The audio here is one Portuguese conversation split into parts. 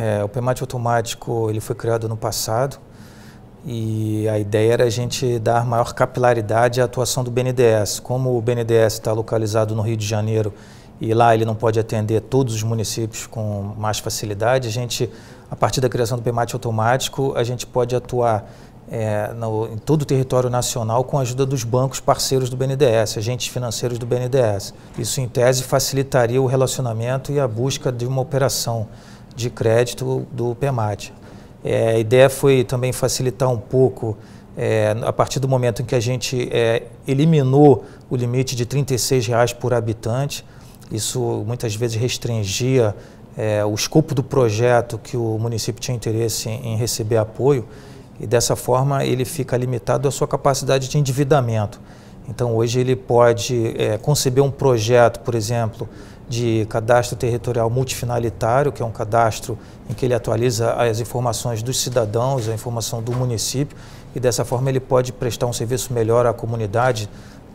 É, o PEMAT automático ele foi criado no passado e a ideia era a gente dar maior capilaridade à atuação do BNDES. Como o BNDES está localizado no Rio de Janeiro e lá ele não pode atender todos os municípios com mais facilidade, a gente, a partir da criação do PEMAT automático, a gente pode atuar é, no, em todo o território nacional com a ajuda dos bancos parceiros do BNDES, agentes financeiros do BNDES. Isso, em tese, facilitaria o relacionamento e a busca de uma operação de crédito do PEMAT. É, a ideia foi também facilitar um pouco, é, a partir do momento em que a gente é, eliminou o limite de R$ reais por habitante, isso muitas vezes restringia é, o escopo do projeto que o município tinha interesse em, em receber apoio, e dessa forma ele fica limitado à sua capacidade de endividamento. Então hoje ele pode é, conceber um projeto, por exemplo, de cadastro territorial multifinalitário, que é um cadastro em que ele atualiza as informações dos cidadãos, a informação do município, e dessa forma ele pode prestar um serviço melhor à comunidade,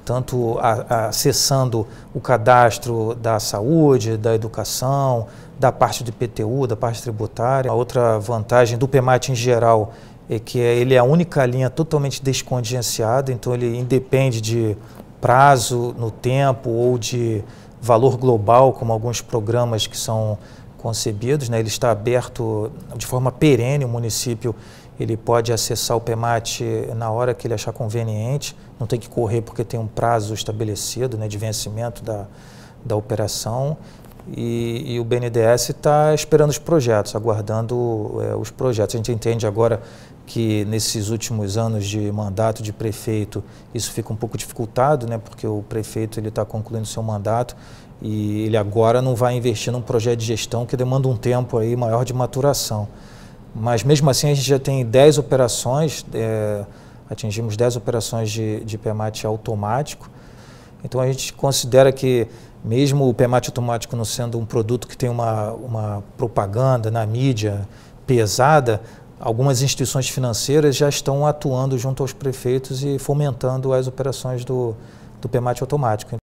tanto a, a, acessando o cadastro da saúde, da educação, da parte do Ptu, da parte tributária. A outra vantagem do PEMAT em geral é que ele é a única linha totalmente descongenciada, então ele independe de prazo no tempo ou de valor global, como alguns programas que são concebidos, né? ele está aberto de forma perene, o município ele pode acessar o PEMAT na hora que ele achar conveniente, não tem que correr porque tem um prazo estabelecido né, de vencimento da, da operação e, e o BNDES está esperando os projetos, aguardando é, os projetos. A gente entende agora que nesses últimos anos de mandato de prefeito isso fica um pouco dificultado, né? Porque o prefeito ele está concluindo seu mandato e ele agora não vai investir num projeto de gestão que demanda um tempo aí maior de maturação. Mas mesmo assim a gente já tem 10 operações, é, atingimos 10 operações de, de PEMAT automático. Então a gente considera que mesmo o pemate automático não sendo um produto que tem uma, uma propaganda na mídia pesada, algumas instituições financeiras já estão atuando junto aos prefeitos e fomentando as operações do, do PEMAT automático.